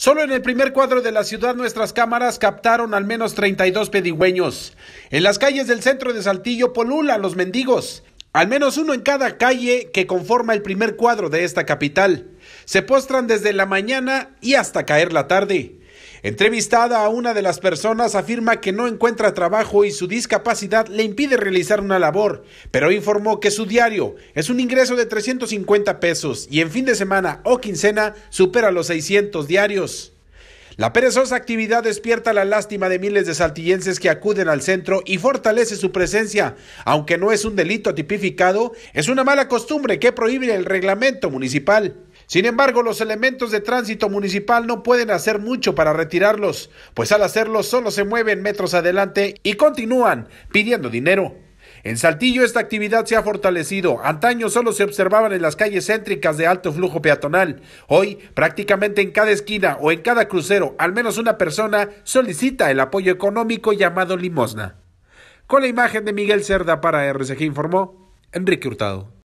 Solo en el primer cuadro de la ciudad nuestras cámaras captaron al menos 32 pedigüeños. En las calles del centro de Saltillo polula los mendigos. Al menos uno en cada calle que conforma el primer cuadro de esta capital. Se postran desde la mañana y hasta caer la tarde. Entrevistada a una de las personas afirma que no encuentra trabajo y su discapacidad le impide realizar una labor, pero informó que su diario es un ingreso de 350 pesos y en fin de semana o quincena supera los 600 diarios. La perezosa actividad despierta la lástima de miles de saltillenses que acuden al centro y fortalece su presencia. Aunque no es un delito tipificado, es una mala costumbre que prohíbe el reglamento municipal. Sin embargo, los elementos de tránsito municipal no pueden hacer mucho para retirarlos, pues al hacerlo solo se mueven metros adelante y continúan pidiendo dinero. En Saltillo esta actividad se ha fortalecido. Antaño solo se observaban en las calles céntricas de alto flujo peatonal. Hoy prácticamente en cada esquina o en cada crucero al menos una persona solicita el apoyo económico llamado limosna. Con la imagen de Miguel Cerda para RCG informó Enrique Hurtado.